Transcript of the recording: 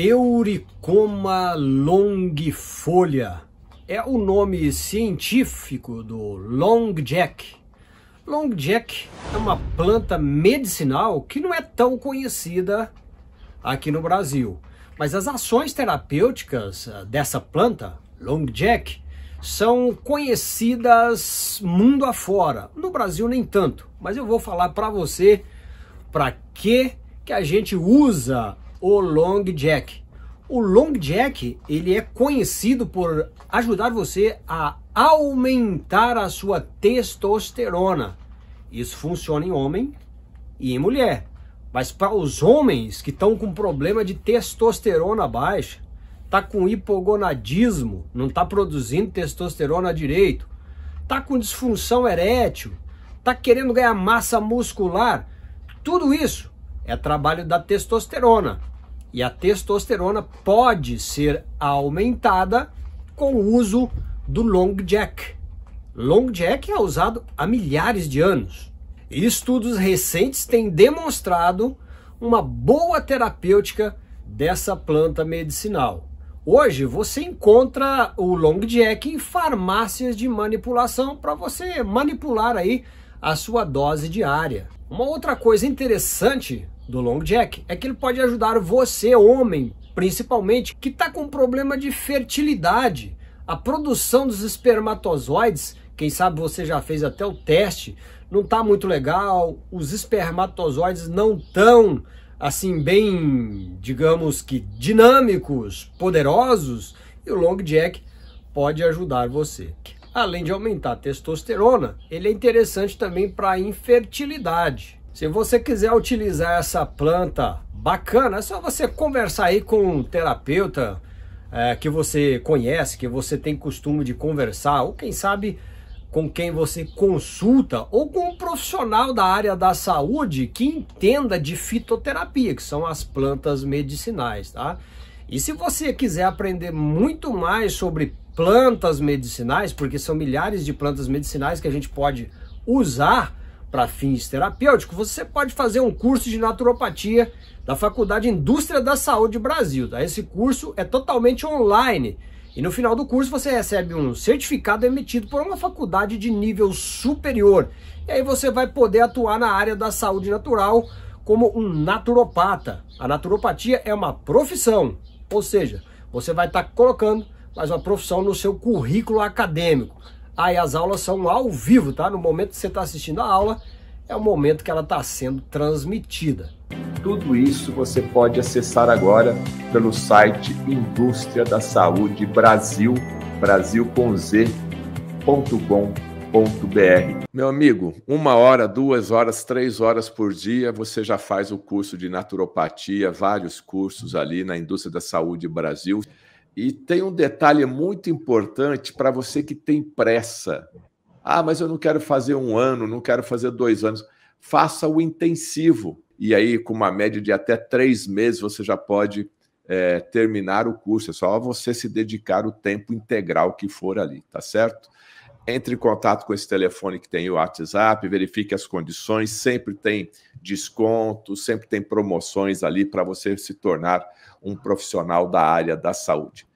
Euricoma longifolia. É o nome científico do Long Jack. Long Jack é uma planta medicinal que não é tão conhecida aqui no Brasil. Mas as ações terapêuticas eh, dessa planta, Long Jack, são conhecidas mundo afora. No Brasil nem tanto, mas eu vou falar para você para que que a gente usa o long jack. O long jack, ele é conhecido por ajudar você a aumentar a sua testosterona. Isso funciona em homem e em mulher. Mas para os homens que estão com problema de testosterona baixa, tá com hipogonadismo, não tá produzindo testosterona direito, tá com disfunção erétil, tá querendo ganhar massa muscular, tudo isso é trabalho da testosterona. E a testosterona pode ser aumentada com o uso do long jack. Long jack é usado há milhares de anos. E estudos recentes têm demonstrado uma boa terapêutica dessa planta medicinal. Hoje você encontra o long jack em farmácias de manipulação para você manipular aí a sua dose diária. Uma outra coisa interessante do long jack é que ele pode ajudar você, homem, principalmente, que está com problema de fertilidade. A produção dos espermatozoides, quem sabe você já fez até o teste, não está muito legal, os espermatozoides não tão assim bem, digamos que dinâmicos, poderosos, e o long jack pode ajudar você. Além de aumentar a testosterona, ele é interessante também para infertilidade. Se você quiser utilizar essa planta bacana, é só você conversar aí com um terapeuta é, que você conhece, que você tem costume de conversar, ou quem sabe com quem você consulta ou com um profissional da área da saúde que entenda de fitoterapia, que são as plantas medicinais, tá? E se você quiser aprender muito mais sobre plantas medicinais, porque são milhares de plantas medicinais que a gente pode usar para fins terapêuticos, você pode fazer um curso de naturopatia da Faculdade Indústria da Saúde Brasil. Tá? Esse curso é totalmente online. E no final do curso você recebe um certificado emitido por uma faculdade de nível superior. E aí você vai poder atuar na área da saúde natural como um naturopata. A naturopatia é uma profissão, ou seja, você vai estar tá colocando mas uma profissão no seu currículo acadêmico. Aí ah, as aulas são ao vivo, tá? No momento que você está assistindo a aula, é o momento que ela está sendo transmitida. Tudo isso você pode acessar agora pelo site Indústria da Saúde Brasil, Brasil com Z, ponto ponto br. Meu amigo, uma hora, duas horas, três horas por dia, você já faz o curso de naturopatia, vários cursos ali na Indústria da Saúde Brasil. E tem um detalhe muito importante para você que tem pressa. Ah, mas eu não quero fazer um ano, não quero fazer dois anos. Faça o intensivo. E aí, com uma média de até três meses, você já pode é, terminar o curso. É só você se dedicar o tempo integral que for ali, tá certo? entre em contato com esse telefone que tem o WhatsApp, verifique as condições, sempre tem desconto, sempre tem promoções ali para você se tornar um profissional da área da saúde.